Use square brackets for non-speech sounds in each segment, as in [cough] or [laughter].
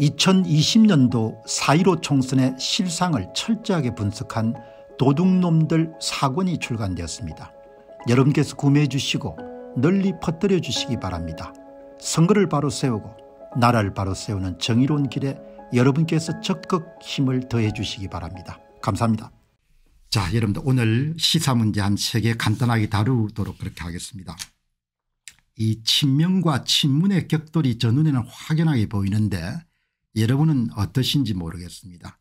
2020년도 4.15 총선의 실상을 철저하게 분석한 도둑놈들 사권이 출간되었습니다. 여러분께서 구매해 주시고 널리 퍼뜨려 주시기 바랍니다. 선거를 바로 세우고 나라를 바로 세우는 정의로운 길에 여러분께서 적극 힘을 더해 주시기 바랍니다. 감사합니다. 자 여러분들 오늘 시사문제 한 세 개 간단하게 다루도록 그렇게 하겠습니다. 이 친명과 친문의 격돌이 전 눈에는 확연하게 보이는데 여러분은 어떠신지 모르겠습니다.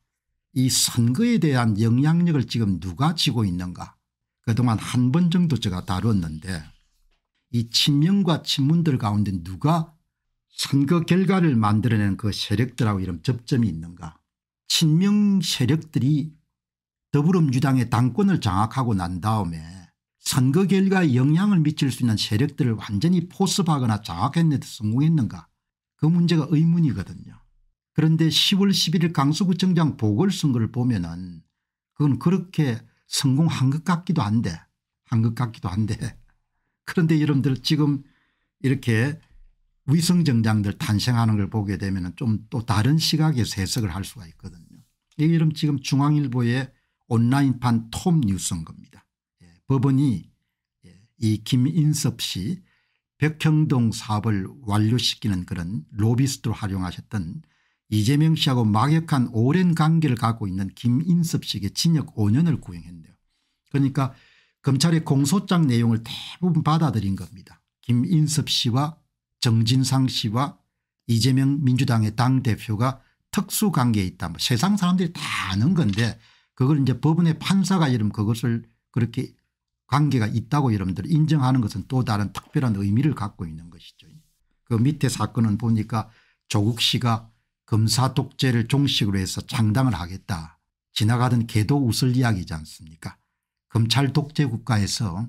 이 선거에 대한 영향력을 지금 누가 지고 있는가 그동안 한 번 정도 제가 다뤘는데 이 친명과 친문들 가운데 누가 선거 결과를 만들어낸 그 세력들하고 이런 접점이 있는가 친명 세력들이 더불어민주당의 당권을 장악하고 난 다음에 선거 결과에 영향을 미칠 수 있는 세력들을 완전히 포섭하거나 장악했는데 성공했는가 그 문제가 의문이거든요. 그런데 10월 11일 강서구청장 보궐선거를 보면 은 그건 그렇게 성공한 것 같기도 한데 한 것 같기도 한데 [laughs] 그런데 여러분들 지금 이렇게 위성정장들 탄생하는 걸 보게 되면 좀또 다른 시각에서 해석을 할 수가 있거든요. 이게 여러분 지금 중앙일보의 온라인판 톱 뉴스인 겁니다. 예, 법원이 예, 이 김인섭 씨 백형동 사업을 완료시키는 그런 로비스트로 활용하셨던 이재명 씨하고 막역한 오랜 관계를 갖고 있는 김인섭 씨에게 징역 5년을 구형했네요. 그러니까 검찰의 공소장 내용을 대부분 받아들인 겁니다. 김인섭 씨와 정진상 씨와 이재명 민주당의 당대표가 특수관계에 있다. 뭐 세상 사람들이 다 아는 건데 그걸 이제 법원의 판사가 이름 그것을 그렇게 관계가 있다고 여러분들 인정하는 것은 또 다른 특별한 의미를 갖고 있는 것이죠. 그 밑에 사건은 보니까 조국 씨가 검사 독재를 종식으로 해서 창당을 하겠다. 지나가던 개도 웃을 이야기지 않습니까 검찰 독재 국가에서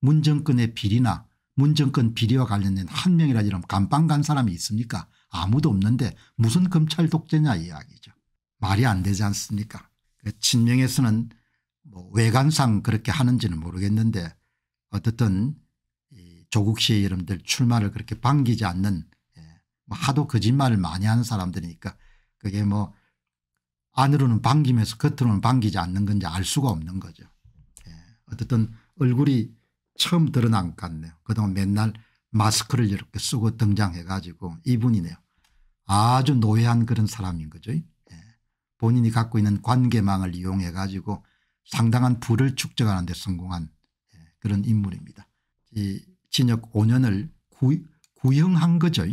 문정권의 비리나 문정권 비리와 관련된 한 명이라 이런 감방 간 사람이 있습니까 아무도 없는데 무슨 검찰 독재냐 이야기죠. 말이 안 되지 않습니까 그 친명에서는 뭐 외관상 그렇게 하는지는 모르겠는데 어쨌든 조국 씨의 여러분들 출마를 그렇게 반기지 않는 뭐 하도 거짓말을 많이 하는 사람들이니까 그게 뭐 안으로는 반기면서 겉으로는 반기지 않는 건지 알 수가 없는 거죠. 예. 어쨌든 얼굴이 처음 드러난 것 같네요. 그동안 맨날 마스크를 이렇게 쓰고 등장해 가지고 이분이네요. 아주 노예한 그런 사람인 거죠. 예. 본인이 갖고 있는 관계망을 이용해 가지고 상당한 부를 축적하는 데 성공한 예. 그런 인물입니다. 이 징역 5년을 구, 구형한 거죠.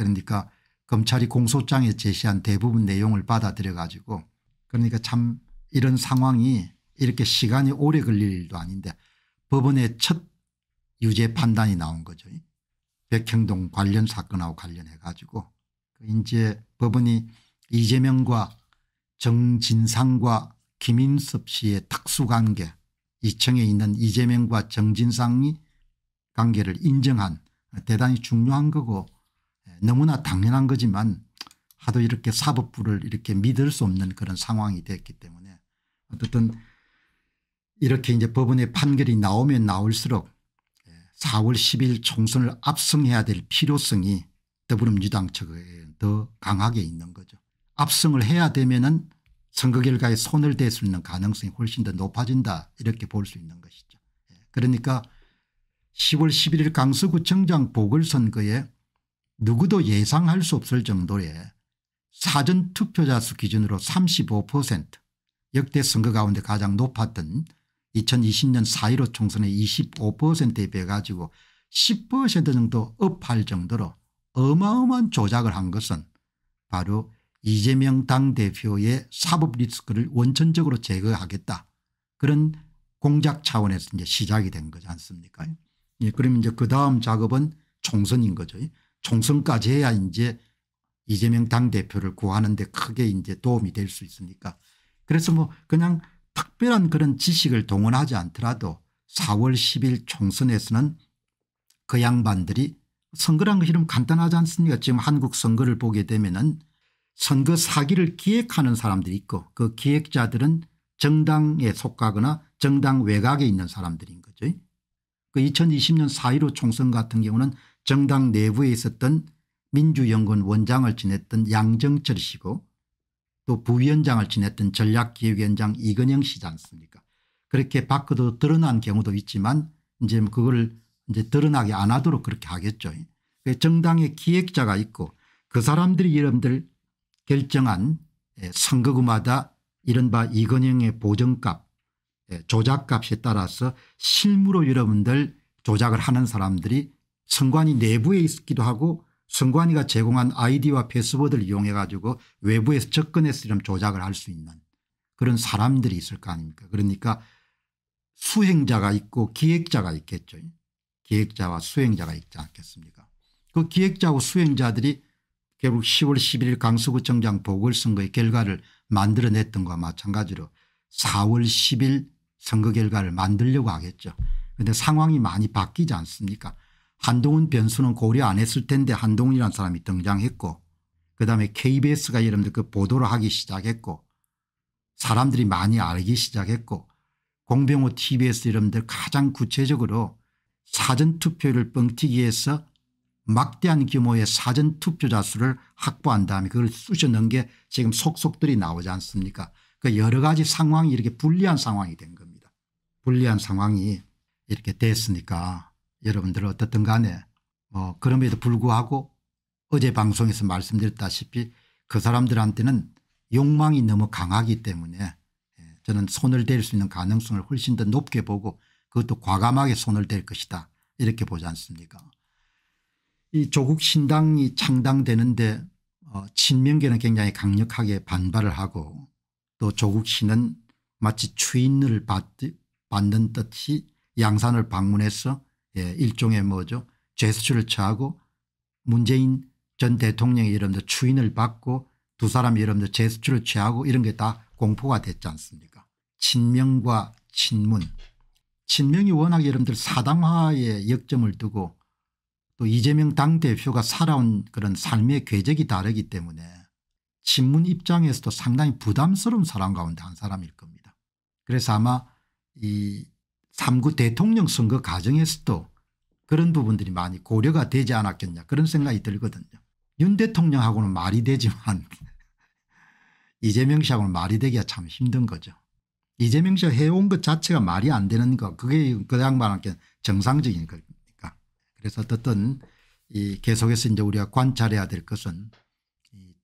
그러니까 검찰이 공소장에 제시한 대부분 내용을 받아들여 가지고 그러니까 참 이런 상황이 이렇게 시간이 오래 걸릴 일도 아닌데 법원의 첫 유죄 판단이 나온 거죠. 백형동 관련 사건하고 관련해 가지고 그 이제 법원이 이재명과 정진상과 김인섭 씨의 특수관계 2층에 있는 이재명과 정진상이 관계를 인정한 대단히 중요한 거고 네, 너무나 당연한 거지만 하도 이렇게 사법부를 이렇게 믿을 수 없는 그런 상황이 됐기 때문에 어쨌든 이렇게 이제 법원의 판결이 나오면 나올수록 4월 예, 10일 총선을 압승해야 될 필요성이 더불어민주당 측에 더 강하게 있는 거죠. 압승을 해야 되면은 선거 결과에 손을 댈수 있는 가능성이 훨씬 더 높아진다 이렇게 볼 수 있는 것이죠. 예, 그러니까 10월 11일 강서구청장 보궐선거에 누구도 예상할 수 없을 정도의 사전투표자 수 기준으로 35% 역대 선거 가운데 가장 높았던 2020년 4.15 총선의 25%에 비해 가지고 10% 정도 업할 정도로 어마어마한 조작을 한 것은 바로 이재명 당대표의 사법 리스크를 원천적으로 제거하겠다 그런 공작 차원에서 이제 시작이 된 거지 않습니까 네. 예, 그럼 이제 그 다음 작업은 총선인 거죠. 총선까지 해야 이제 이재명 당대표를 구하는데 크게 이제 도움이 될 수 있으니까 그래서 뭐 그냥 특별한 그런 지식을 동원하지 않더라도 4월 10일 총선에서는 그 양반들이 선거란 것이 좀 간단하지 않습니까 지금 한국 선거를 보게 되면은 선거 사기를 기획하는 사람들이 있고 그 기획자들은 정당에 속하거나 정당 외곽에 있는 사람들인 거죠. 그 2020년 4.15 총선 같은 경우는 정당 내부에 있었던 민주연구원 원장을 지냈던 양정철 씨고 또 부위원장을 지냈던 전략기획위원장 이건영 씨지 않습니까 그렇게 밖으로 드러난 경우도 있지만 이제 그걸 이제 드러나게 안 하도록 그렇게 하겠죠. 그 정당의 기획자가 있고 그 사람들이 이름들 결정한 예, 선거구마다 이른바 이건영의 보정값 예, 조작값에 따라서 실무로 여러분들 조작을 하는 사람들이 선관위 내부에 있기도 하고 선관위가 제공한 아이디와 패스워드를 이용해 가지고 외부에서 접근해서 면 조작을 할 수 있는 그런 사람들이 있을 거 아닙니까 그러니까 수행자가 있고 기획자가 있겠죠 기획자와 수행자가 있지 않겠습니까 그기획자하 수행자들이 결국 10월 11일 강서구청장 보궐선거의 결과를 만들어냈던 과 마찬가지로 4월 10일 선거 결과를 만들려고 하겠죠 그런데 상황이 많이 바뀌지 않습니까 한동훈 변수는 고려 안 했을 텐데 한동훈이라는 사람이 등장했고 그다음에 kbs가 여러분들 그 보도를 하기 시작했고 사람들이 많이 알기 시작했고 공병호 tbs 여러분들 가장 구체적으로 사전투표를 뻥튀기해서 막대한 규모의 사전투표자 수를 확보한 다음에 그걸 쑤셔넣은 게 지금 속속들이 나오지 않습니까 그 여러 가지 상황이 이렇게 불리한 상황이 된 겁니다. 불리한 상황이 이렇게 됐으니까 여러분들 어떻든 간에 뭐 그럼에도 불구하고 어제 방송에서 말씀드렸다시피 그 사람들한테는 욕망이 너무 강하기 때문에 예, 저는 손을 댈 수 있는 가능성을 훨씬 더 높게 보고 그것도 과감하게 손을 댈 것이다 이렇게 보지 않습니까 이 조국 신당이 창당되는데 어 친명계는 굉장히 강력하게 반발을 하고 또 조국 씨는 마치 추인을 받, 받는 듯이 양산을 방문해서 예, 일종의 뭐죠 제스처를 취하고 문재인 전 대통령이 여러분들 추인을 받고 두 사람이 여러분들 제스처를 취하고 이런 게 다 공포가 됐지 않습니까 친명과 친문 친명이 워낙 여러분들 사당화에 역점을 두고 또 이재명 당대표가 살아온 그런 삶의 궤적이 다르기 때문에 친문 입장에서도 상당히 부담스러운 사람 가운데 한 사람일 겁니다. 그래서 아마 이 3구 대통령 선거 과정에서도 그런 부분들이 많이 고려가 되지 않았겠냐 그런 생각이 들거든요. 윤 대통령하고는 말이 되지만 [laughs] 이재명 씨하고는 말이 되기가 참 힘든 거죠. 이재명 씨가 해온 것 자체가 말이 안 되는 거 그게 그 양반한테 정상적인 거니까. 그래서 어떻든 이 계속해서 이제 우리가 관찰해야 될 것은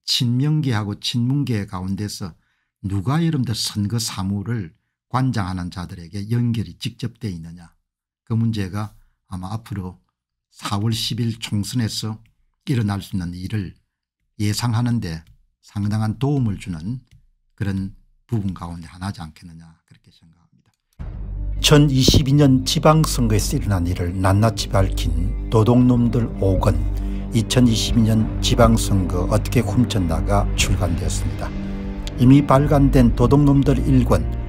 친명계하고 친문계 가운데서 누가 여러분들 선거 사무를 관장하는 자들에게 연결이 직접 돼 있느냐 그 문제가 아마 앞으로 4월 10일 총선에서 일어날 수 있는 일을 예상하는데 상당한 도움을 주는 그런 부분 가운데 하나지 않겠느냐 그렇게 생각합니다. 2022년 지방선거에서 일어난 일을 낱낱이 밝힌 도둑놈들 5권 2022년 지방선거 어떻게 훔쳤나가 출간되었습니다. 이미 발간된 도둑놈들 1권